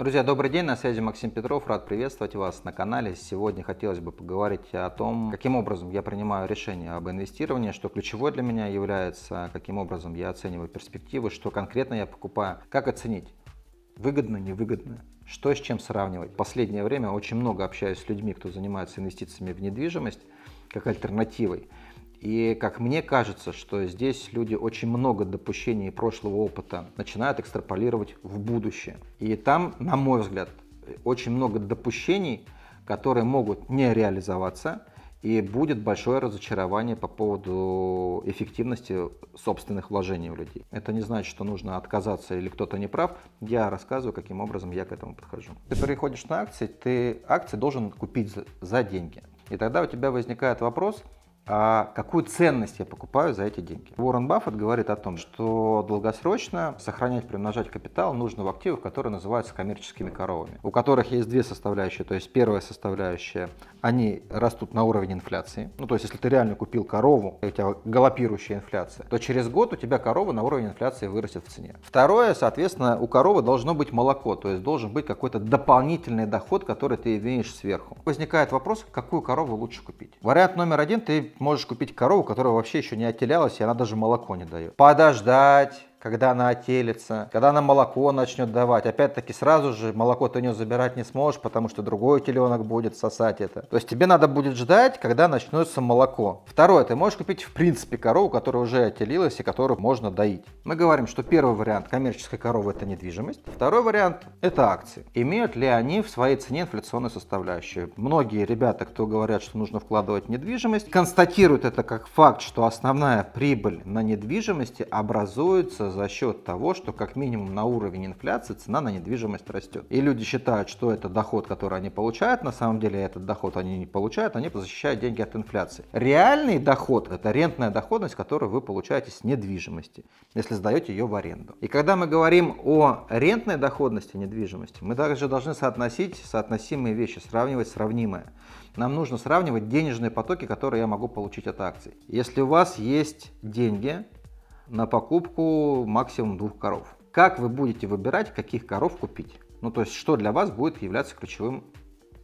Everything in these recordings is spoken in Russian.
Друзья, добрый день, на связи Максим Петров, рад приветствовать вас на канале. Сегодня хотелось бы поговорить о том, каким образом я принимаю решение об инвестировании, что ключевое для меня является, каким образом я оцениваю перспективы, что конкретно я покупаю, как оценить, выгодно, невыгодно, что с чем сравнивать. В последнее время очень много общаюсь с людьми, кто занимается инвестициями в недвижимость, как альтернативой. И, как мне кажется, что здесь люди очень много допущений прошлого опыта начинают экстраполировать в будущее. И там, на мой взгляд, очень много допущений, которые могут не реализоваться, и будет большое разочарование по поводу эффективности собственных вложений у людей. Это не значит, что нужно отказаться или кто-то не прав. Я рассказываю, каким образом я к этому подхожу. Ты переходишь на акции, ты акции должен купить за деньги. И тогда у тебя возникает вопрос – а какую ценность я покупаю за эти деньги. Уоррен Баффет говорит о том, что долгосрочно сохранять, примножать капитал нужно в активах, которые называются коммерческими коровами, у которых есть две составляющие. То есть первая составляющая, они растут на уровень инфляции. Ну, то есть если ты реально купил корову, и у тебя галопирующая инфляция, то через год у тебя корова на уровень инфляции вырастет в цене. Второе, соответственно, у коровы должно быть молоко, то есть должен быть какой-то дополнительный доход, который ты имеешь сверху. Возникает вопрос, какую корову лучше купить. Вариант номер один, ты можешь купить корову, которая вообще еще не отелялась, и она даже молоко не дает. Подождать, когда она отелится, когда она молоко начнет давать. Опять-таки сразу же молоко ты у нее забирать не сможешь, потому что другой теленок будет сосать это. То есть тебе надо будет ждать, когда начнется молоко. Второе, ты можешь купить в принципе корову, которая уже отелилась и которую можно доить. Мы говорим, что первый вариант коммерческой коровы это недвижимость, второй вариант это акции. Имеют ли они в своей цене инфляционную составляющую? Многие ребята, кто говорят, что нужно вкладывать в недвижимость, констатируют это как факт, что основная прибыль на недвижимости образуется за счет того, что как минимум на уровень инфляции цена на недвижимость растет. И люди считают, что это доход, который они получают, на самом деле этот доход они не получают, они защищают деньги от инфляции. Реальный доход – это рентная доходность, которую вы получаете с недвижимости, если сдаете ее в аренду. И когда мы говорим о рентной доходности недвижимости, мы также должны соотносить соотносимые вещи, сравнивать сравнимое. Нам нужно сравнивать денежные потоки, которые я могу получить от акций. Если у вас есть деньги, на покупку максимум двух коров. Как вы будете выбирать, каких коров купить? Ну, то есть, что для вас будет являться ключевым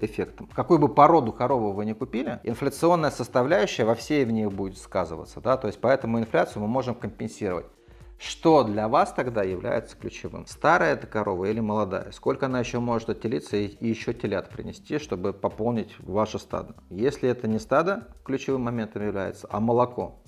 эффектом. Какую бы породу корову вы не купили, инфляционная составляющая во всей в них будет сказываться. Да? То есть, поэтому инфляцию мы можем компенсировать. Что для вас тогда является ключевым? Старая эта корова или молодая? Сколько она еще может отелиться и еще телят принести, чтобы пополнить ваше стадо? Если это не стадо, ключевым моментом является, а молоко.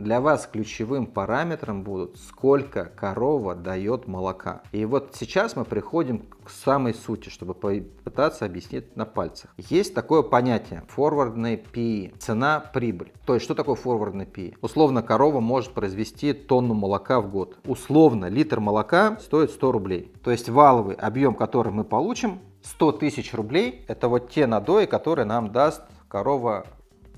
Для вас ключевым параметром будут, сколько корова дает молока. И вот сейчас мы приходим к самой сути, чтобы попытаться объяснить на пальцах. Есть такое понятие форвардный PE, цена прибыль. То есть что такое форвардный PE? Условно корова может произвести тонну молока в год. Условно литр молока стоит 100 рублей. То есть валовый объем, который мы получим, 100 тысяч рублей, это вот те надои, которые нам даст корова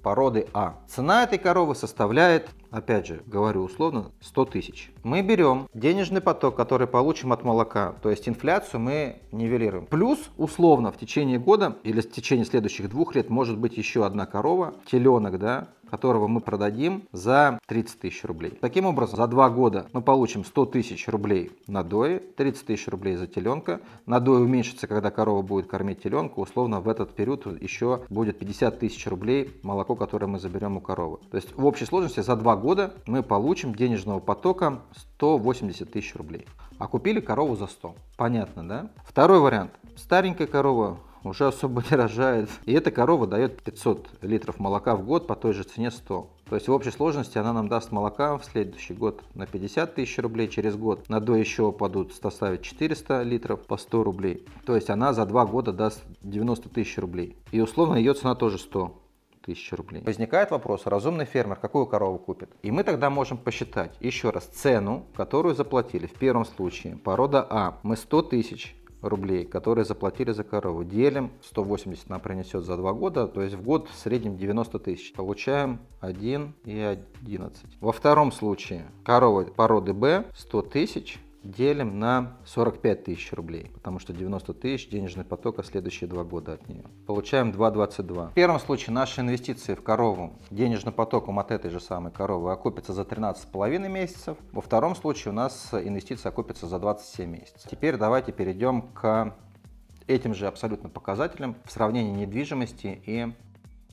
породы А. Цена этой коровы составляет опять же, говорю условно, 100 тысяч. Мы берем денежный поток, который получим от молока, то есть инфляцию мы нивелируем. Плюс, условно, в течение года или в течение следующих двух лет может быть еще одна корова, теленок, да, которого мы продадим за 30 тысяч рублей. Таким образом, за два года мы получим 100 тысяч рублей на дое, 30 тысяч рублей за теленка. На дое уменьшится, когда корова будет кормить теленка. Условно, в этот период еще будет 50 тысяч рублей молоко, которое мы заберем у коровы. То есть в общей сложности за два года мы получим денежного потока 180 тысяч рублей. А купили корову за 100. Понятно, да? Второй вариант. Старенькая корова уже особо не рожает. И эта корова дает 500 литров молока в год по той же цене 100. То есть в общей сложности она нам даст молока в следующий год на 50 тысяч рублей, через год на до еще падут составит 400 литров по 100 рублей. То есть она за два года даст 90 тысяч рублей. И условно ее цена тоже 100 тысячу рублей. Возникает вопрос, разумный фермер какую корову купит? И мы тогда можем посчитать еще раз цену, которую заплатили. В первом случае порода А мы 100 тысяч рублей, которые заплатили за корову. Делим, 180 нам принесет за 2 года, то есть в год в среднем 90 тысяч. Получаем 1 и 11. Во втором случае корова породы Б 100 тысяч делим на 45 тысяч рублей, потому что 90 тысяч денежный поток, а следующие два года от нее. Получаем 2,22. В первом случае наши инвестиции в корову денежным потоком от этой же самой коровы окупятся за 13,5 месяцев. Во втором случае у нас инвестиции окупятся за 27 месяцев. Теперь давайте перейдем к этим же абсолютно показателям в сравнении недвижимости и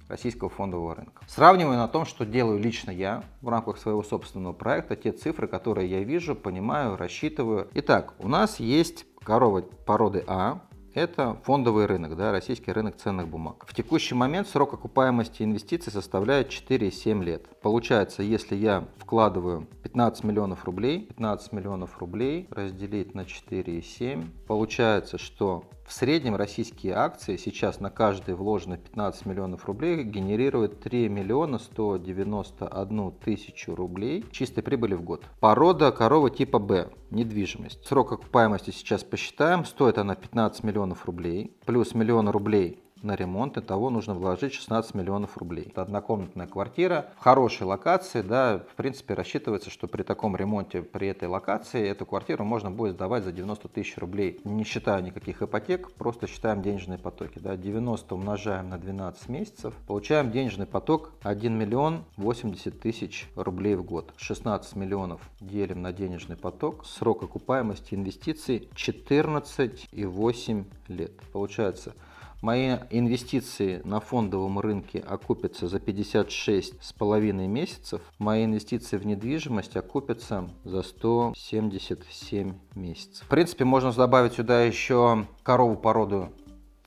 российского фондового рынка. Сравнивая на том, что делаю лично я в рамках своего собственного проекта, те цифры, которые я вижу, понимаю, рассчитываю. Итак, у нас есть корова породы А, это фондовый рынок, да, российский рынок ценных бумаг. В текущий момент срок окупаемости инвестиций составляет 4,7 лет. Получается, если я вкладываю 15 миллионов рублей, 15 миллионов рублей разделить на 4,7, получается, что в среднем российские акции сейчас на каждые вложено 15 миллионов рублей генерируют 3 миллиона 191 тысячу рублей чистой прибыли в год. Порода корова типа Б, недвижимость. Срок окупаемости сейчас посчитаем, стоит она 15 миллионов рублей, плюс миллион рублей на ремонт, и того нужно вложить 16 миллионов рублей. Это однокомнатная квартира в хорошей локации, да, в принципе рассчитывается, что при таком ремонте, при этой локации, эту квартиру можно будет сдавать за 90 тысяч рублей, не считая никаких ипотек, просто считаем денежные потоки, да, 90 умножаем на 12 месяцев, получаем денежный поток 1 миллион 80 тысяч рублей в год, 16 миллионов делим на денежный поток, срок окупаемости инвестиций 14,8 лет, получается Мои инвестиции на фондовом рынке окупятся за 56 с половиной месяцев. Мои инвестиции в недвижимость окупятся за 177 месяцев. В принципе, можно добавить сюда еще корову породу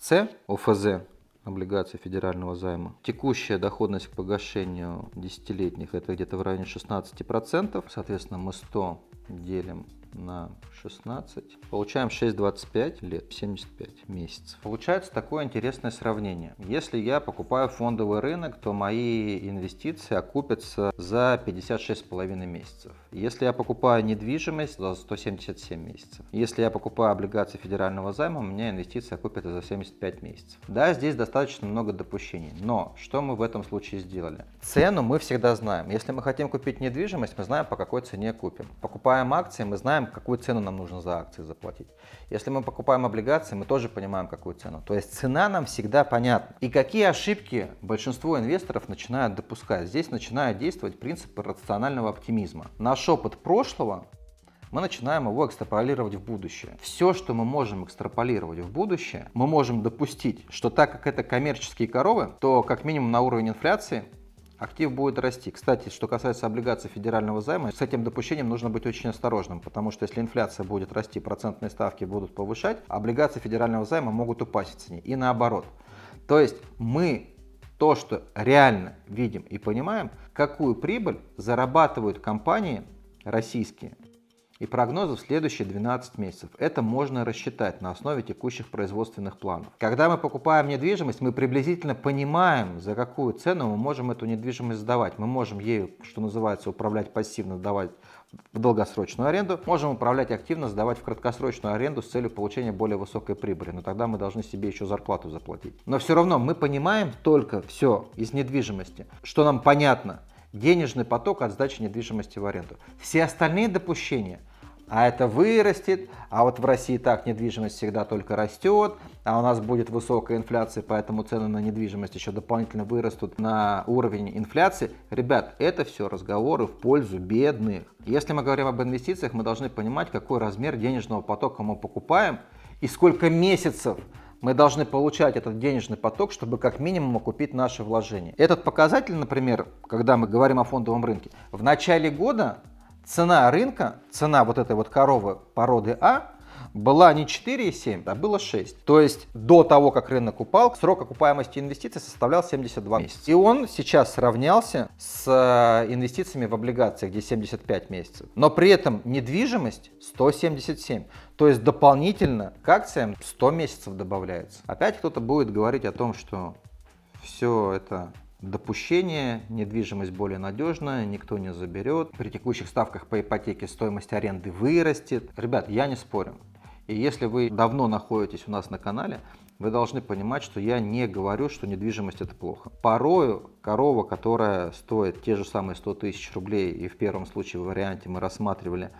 С, ОФЗ, облигации федерального займа. Текущая доходность к погашению десятилетних это где-то в районе 16%. Соответственно, мы 100 делим на 16. Получаем 6,25 лет, 75 месяцев. Получается такое интересное сравнение. Если я покупаю фондовый рынок, то мои инвестиции окупятся за 56,5 месяцев. Если я покупаю недвижимость, за 177 месяцев. Если я покупаю облигации федерального займа, у меня инвестиции окупятся за 75 месяцев. Да, здесь достаточно много допущений, но что мы в этом случае сделали? Цену мы всегда знаем. Если мы хотим купить недвижимость, мы знаем, по какой цене купим. Покупаем акции, мы знаем, понимаем, какую цену нам нужно за акции заплатить. Если мы покупаем облигации, мы тоже понимаем, какую цену. То есть цена нам всегда понятна. И какие ошибки большинство инвесторов начинают допускать? Здесь начинают действовать принципы рационального оптимизма. Наш опыт прошлого мы начинаем его экстраполировать в будущее. Все, что мы можем экстраполировать в будущее, мы можем допустить, что так как это коммерческие коровы, то как минимум на уровень инфляции актив будет расти. Кстати, что касается облигаций федерального займа, с этим допущением нужно быть очень осторожным, потому что если инфляция будет расти, процентные ставки будут повышать, облигации федерального займа могут упасть в цене и наоборот. То есть мы то, что реально видим и понимаем, какую прибыль зарабатывают компании российские и прогнозов следующие 12 месяцев. Это можно рассчитать на основе текущих производственных планов. Когда мы покупаем недвижимость, мы приблизительно понимаем, за какую цену мы можем эту недвижимость сдавать. Мы можем ею, что называется, управлять пассивно, сдавать в долгосрочную аренду, можем управлять активно, сдавать в краткосрочную аренду с целью получения более высокой прибыли, но тогда мы должны себе еще зарплату заплатить. Но все равно мы понимаем только все из недвижимости, что нам понятно, денежный поток от сдачи недвижимости в аренду. Все остальные допущения – а это вырастет, а вот в России так недвижимость всегда только растет, а у нас будет высокая инфляция, поэтому цены на недвижимость еще дополнительно вырастут на уровень инфляции. Ребят, это все разговоры в пользу бедных. Если мы говорим об инвестициях, мы должны понимать, какой размер денежного потока мы покупаем и сколько месяцев мы должны получать этот денежный поток, чтобы как минимум окупить наши вложения. Этот показатель, например, когда мы говорим о фондовом рынке, в начале года цена рынка, цена вот этой вот коровы породы А была не 4,7, а было 6. То есть до того, как рынок упал, срок окупаемости инвестиций составлял 72 месяца. И он сейчас сравнялся с э, инвестициями в облигации, где 75 месяцев. Но при этом недвижимость 177. То есть дополнительно к акциям 100 месяцев добавляется. Опять кто-то будет говорить о том, что все это допущение, недвижимость более надежная, никто не заберет. При текущих ставках по ипотеке стоимость аренды вырастет. Ребят, я не спорю. И если вы давно находитесь у нас на канале, вы должны понимать, что я не говорю, что недвижимость это плохо. Порою корова, которая стоит те же самые 100 тысяч рублей, и в первом случае в варианте мы рассматривали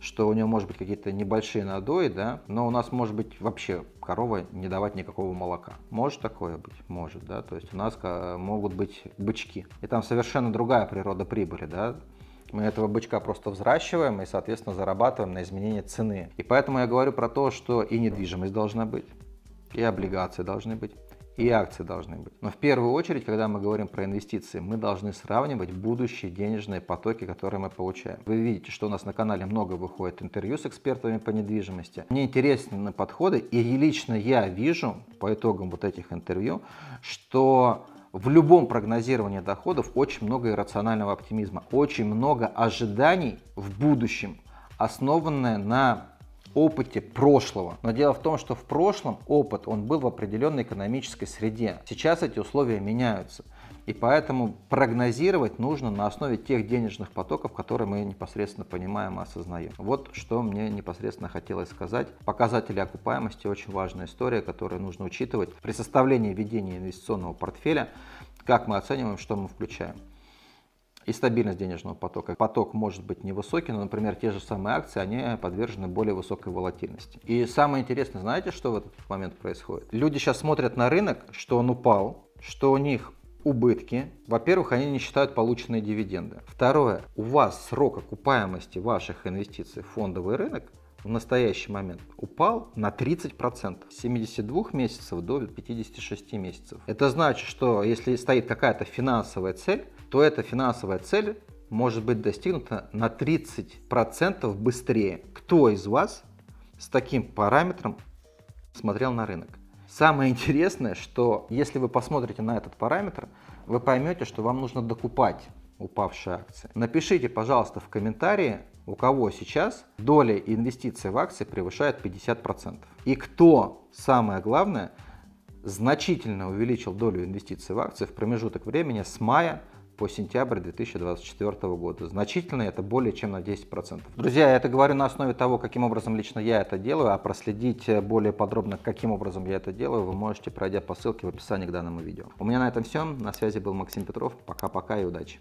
что у него может быть какие-то небольшие надои, да, но у нас может быть вообще корова не давать никакого молока. Может такое быть? Может, да, то есть у нас э, могут быть бычки. И там совершенно другая природа прибыли, да, мы этого бычка просто взращиваем и, соответственно, зарабатываем на изменение цены. И поэтому я говорю про то, что и недвижимость должна быть, и облигации должны быть и акции должны быть. Но в первую очередь, когда мы говорим про инвестиции, мы должны сравнивать будущие денежные потоки, которые мы получаем. Вы видите, что у нас на канале много выходит интервью с экспертами по недвижимости. Мне интересны подходы, и лично я вижу по итогам вот этих интервью, что в любом прогнозировании доходов очень много иррационального оптимизма, очень много ожиданий в будущем, основанное на опыте прошлого. Но дело в том, что в прошлом опыт, он был в определенной экономической среде. Сейчас эти условия меняются. И поэтому прогнозировать нужно на основе тех денежных потоков, которые мы непосредственно понимаем и осознаем. Вот что мне непосредственно хотелось сказать. Показатели окупаемости очень важная история, которую нужно учитывать при составлении ведения инвестиционного портфеля, как мы оцениваем, что мы включаем и стабильность денежного потока. Поток может быть невысокий, но, например, те же самые акции, они подвержены более высокой волатильности. И самое интересное, знаете, что в этот момент происходит? Люди сейчас смотрят на рынок, что он упал, что у них убытки. Во-первых, они не считают полученные дивиденды. Второе, у вас срок окупаемости ваших инвестиций в фондовый рынок в настоящий момент упал на 30%, с 72 месяцев до 56 месяцев. Это значит, что если стоит какая-то финансовая цель, то эта финансовая цель может быть достигнута на 30% быстрее. Кто из вас с таким параметром смотрел на рынок? Самое интересное, что если вы посмотрите на этот параметр, вы поймете, что вам нужно докупать упавшие акции. Напишите, пожалуйста, в комментарии, у кого сейчас доля инвестиций в акции превышает 50%. И кто, самое главное, значительно увеличил долю инвестиций в акции в промежуток времени с мая по сентябрь 2024 года. Значительно это более чем на 10%. Друзья, я это говорю на основе того, каким образом лично я это делаю, а проследить э, более подробно, каким образом я это делаю, вы можете, пройдя по ссылке в описании к данному видео. У меня на этом все. На связи был Максим Петров. Пока-пока и удачи!